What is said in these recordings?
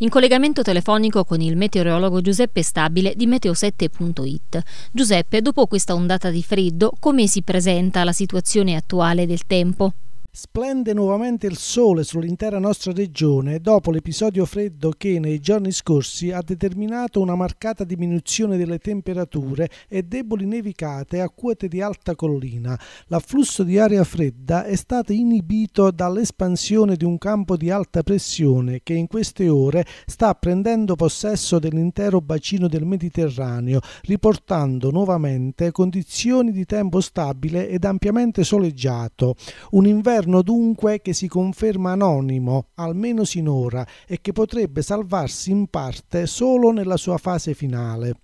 In collegamento telefonico con il meteorologo Giuseppe Stabile di meteo7.it. Giuseppe, dopo questa ondata di freddo, come si presenta la situazione attuale del tempo? Splende nuovamente il sole sull'intera nostra regione dopo l'episodio freddo che nei giorni scorsi ha determinato una marcata diminuzione delle temperature e deboli nevicate a quote di alta collina. L'afflusso di aria fredda è stato inibito dall'espansione di un campo di alta pressione che in queste ore sta prendendo possesso dell'intero bacino del Mediterraneo, riportando nuovamente condizioni di tempo stabile ed ampiamente soleggiato. Un inverno governo dunque che si conferma anonimo, almeno sinora, e che potrebbe salvarsi in parte solo nella sua fase finale.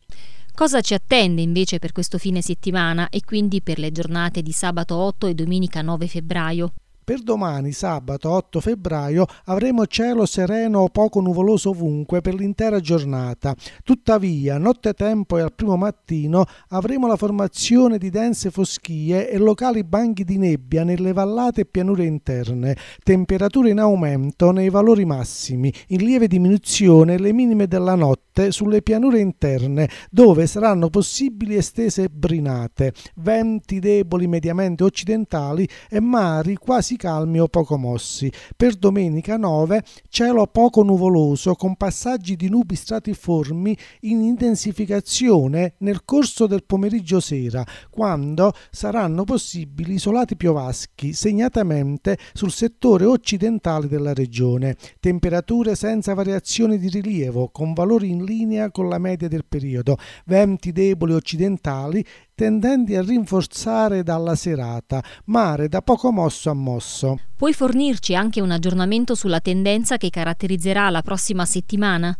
Cosa ci attende invece per questo fine settimana e quindi per le giornate di sabato 8 e domenica 9 febbraio? Per domani, sabato 8 febbraio, avremo cielo sereno o poco nuvoloso ovunque per l'intera giornata. Tuttavia, nottetempo e al primo mattino avremo la formazione di dense foschie e locali banchi di nebbia nelle vallate e pianure interne, temperature in aumento nei valori massimi, in lieve diminuzione le minime della notte sulle pianure interne, dove saranno possibili estese brinate, venti deboli mediamente occidentali e mari quasi calmi o poco mossi. Per domenica 9 cielo poco nuvoloso con passaggi di nubi stratiformi in intensificazione nel corso del pomeriggio sera, quando saranno possibili isolati piovaschi, segnatamente sul settore occidentale della regione. Temperature senza variazioni di rilievo, con valori in linea con la media del periodo, venti deboli occidentali tendenti a rinforzare dalla serata, mare da poco mosso a mosso. Puoi fornirci anche un aggiornamento sulla tendenza che caratterizzerà la prossima settimana?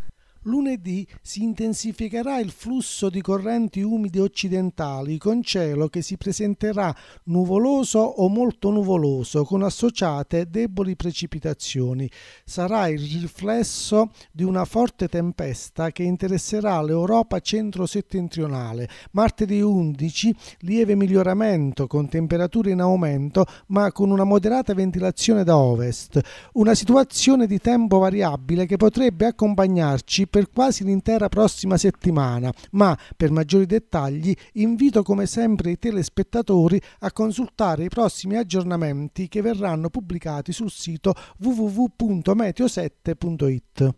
Lunedì si intensificherà il flusso di correnti umide occidentali con cielo che si presenterà nuvoloso o molto nuvoloso con associate deboli precipitazioni. Sarà il riflesso di una forte tempesta che interesserà l'Europa centro-settentrionale. Martedì 11 lieve miglioramento con temperature in aumento ma con una moderata ventilazione da ovest. Una situazione di tempo variabile che potrebbe accompagnarci per quasi l'intera prossima settimana, ma per maggiori dettagli invito come sempre i telespettatori a consultare i prossimi aggiornamenti che verranno pubblicati sul sito www.meteo7.it.